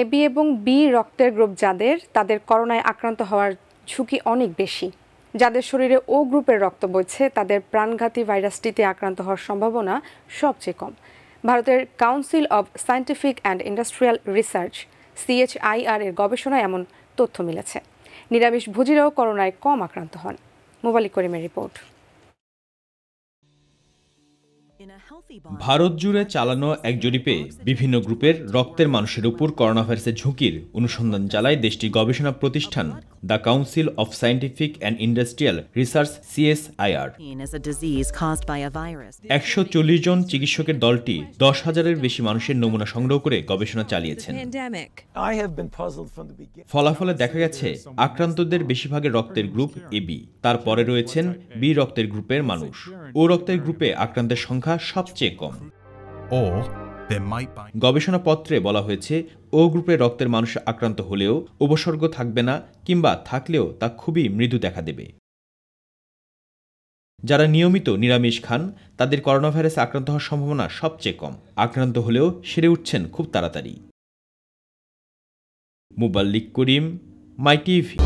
AB এবং B রক্তের group যাদের তাদের করোনায় আক্রান্ত হওয়ার ঝুঁকি অনেক বেশি যাদের শরীরে ও গ্রুপের রক্ত বইছে তাদের প্রাণঘাতী ভাইরাসটিতে আক্রান্ত হওয়ার সম্ভাবনা সবচেয়ে কম ভারতের council of scientific and industrial research CSIR এর গবেষণায় এমন তথ্য মিলেছে নিরামিষ ভোজীরাও করোনায় কম আক্রান্ত হন মোবালিক করিমের রিপোর্ট ভারত জুড়ে চালানো এক জরিপে বিভিন্ন গ্রুপের রক্তের মানুষের উপর করোনা ভাইরাসের ঝুঁকির অনুসন্ধান চালায় দেশটির গবেষণা প্রতিষ্ঠান the Council of Scientific and Industrial Research CSIR একশো চল্লিশ জন চিকিৎসকের দলটি দশ হাজারের বেশি মানুষের নমুনা সংগ্রহ করে গবেষণা চালিয়েছেন ফলাফলে দেখা গেছে আক্রান্তদের বেশিরভাগের রক্তের গ্রুপ এবি তারপরে রয়েছেন বি রক্তের গ্রুপের মানুষ ও রক্তের গ্রুপে আক্রান্তের সংখ্যা সবচেয়ে কম ও গবেষণাপত্রে বলা হয়েছে ও গ্রুপের রক্তের মানুষ আক্রান্ত হলেও উপসর্গ থাকবে না কিংবা থাকলেও তা খুবই মৃদু দেখা দেবে যারা নিয়মিত নিরামিষ খান তাদের করোনা ভাইরাসে আক্রান্ত হওয়ার সম্ভাবনা সবচেয়ে কম আক্রান্ত হলেও সেরে উঠছেন খুব তাড়াতাড়ি মুবাল্লিক করিম মাইটিভি